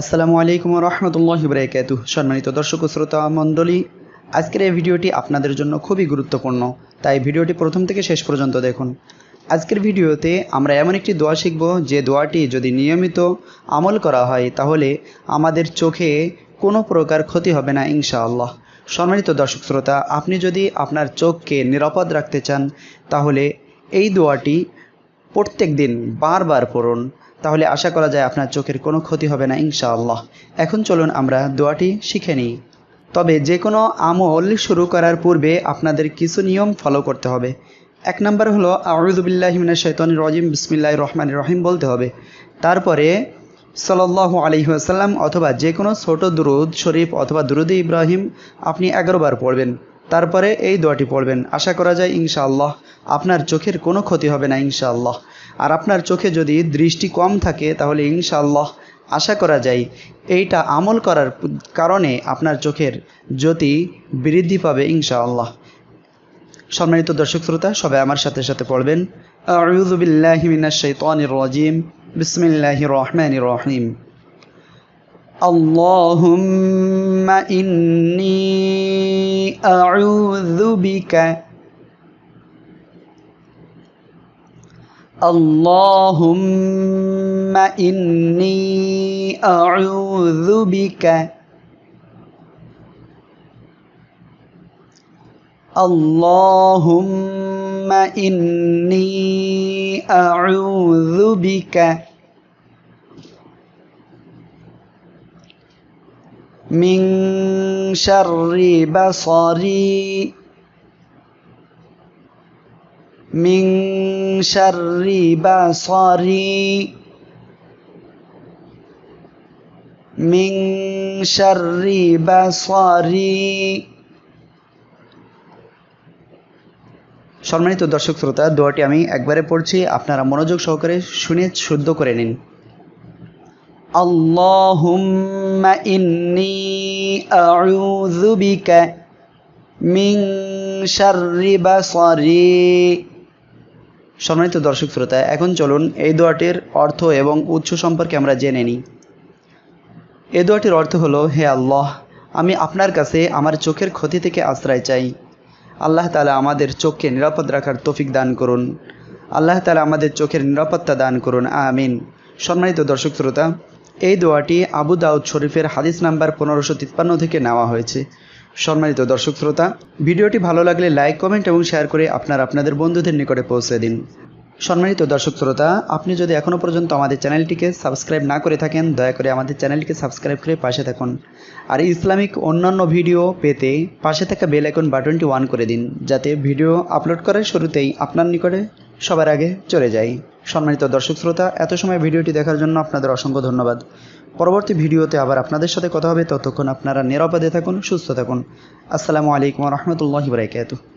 আসসালামু আলাইকুম রহমতুল্লাহ বরাকাতু সম্মানিত দর্শক শ্রোতা মণ্ডলী আজকের এই ভিডিওটি আপনাদের জন্য খুবই গুরুত্বপূর্ণ তাই ভিডিওটি প্রথম থেকে শেষ পর্যন্ত দেখুন আজকের ভিডিওতে আমরা এমন একটি দোয়া শিখব যে দোয়াটি যদি নিয়মিত আমল করা হয় তাহলে আমাদের চোখে কোনো প্রকার ক্ষতি হবে না ইনশাআল্লাহ সম্মানিত দর্শক শ্রোতা আপনি যদি আপনার চোখকে নিরাপদ রাখতে চান তাহলে এই দোয়াটি প্রত্যেক দিন বারবার পড়ুন তাহলে আশা করা যায় আপনার চোখের কোনো ক্ষতি হবে না ইনশাআল্লাহ এখন চলুন আমরা দোয়াটি শিখে নিই তবে যে কোনো আমল শুরু করার পূর্বে আপনাদের কিছু নিয়ম ফলো করতে হবে এক নম্বর হলো আউজুবিল্লাহমিনা শৈতন রহিম বিসমিল্লাহ রহমান রহিম বলতে হবে তারপরে সাল্লাহ আলহিহাসাল্লাম অথবা যে কোনো ছোট দুরুদ শরীফ অথবা দুরুদ ইব্রাহিম আপনি এগারোবার পড়বেন তারপরে এই দোয়াটি পড়বেন আশা করা যায় ইনশাআল্লাহ আপনার চোখের কোনো ক্ষতি হবে না ইনশাআল্লাহ আর আপনার চোখে যদি দৃষ্টি কম থাকে তাহলে ইনশাআল্লাহ আশা করা যায় এইটা আমল করার কারণে আপনার চোখের জ্যোতি বৃদ্ধি পাবে ইনশাআল্লাহ সম্মানিত দর্শক শ্রোতা সবাই আমার সাথে সাথে পড়বেন আউযু বিল্লাহি মিনাশ শাইতানির রাজিম বিসমিল্লাহির রহমানির রহিম اللهم إني أعوذ بك اللهم إني أعوذ بك اللهم إني أعوذ بك মিং শরি বসরি মিং শরি বসরি মিং শরি বসরি সম্মানিত দর্শক শ্রোতা দোয়াটি আমি একবারে পড়ছি আপনারা মনোযোগ সহকারে শুনে শুদ্ধ করে নিন اللهم إني أعوذ بك من شر بصري সম্মানিত দর্শক শ্রোতা এখন চলুন এই দোয়াটির অর্থ এবং উৎস সম্পর্কে আমরা জেনে নিই এই দোয়াটির অর্থ হলো হে আল্লাহ আমি আপনার কাছে আমার চোখের ক্ষতি থেকে আশ্রয় চাই আল্লাহ তালা আমাদের চোখকে নিরাপদ রাখার তৌফিক দান করুন আল্লাহ তালা আমাদের চোখের নিরাপত্তা দান করুন আমিন সম্মানিত দর্শক শ্রোতা এই দোয়াটি আবু দাউদ শরীফের হাদিস নাম্বার পনেরোশো তিপ্পান্ন থেকে নেওয়া হয়েছে সম্মানিত দর্শক শ্রোতা ভিডিওটি ভালো লাগলে লাইক কমেন্ট এবং শেয়ার করে আপনার আপনাদের বন্ধুদের নিকটে পৌঁছে দিন সম্মানিত দর্শক শ্রোতা আপনি যদি এখনও পর্যন্ত আমাদের চ্যানেলটিকে সাবস্ক্রাইব না করে থাকেন দয়া করে আমাদের চ্যানেলটিকে সাবস্ক্রাইব করে পাশে থাকুন আর ইসলামিক অন্যান্য ভিডিও পেতে পাশে থাকা বেল আইকন বাটনটি ওয়ান করে দিন যাতে ভিডিও আপলোড করার শুরুতেই আপনার নিকটে সবার আগে চলে যায় সম্মানিত দর্শক শ্রোতা এত সময় ভিডিওটি দেখার জন্য আপনাদের অসংখ্য ধন্যবাদ পরবর্তী ভিডিওতে আবার আপনাদের সাথে কথা হবে ততক্ষণ আপনারা নিরাপদে থাকুন সুস্থ থাকুন আসসালামু আলাইকুম রহমতুল্লাহ বরাকাতু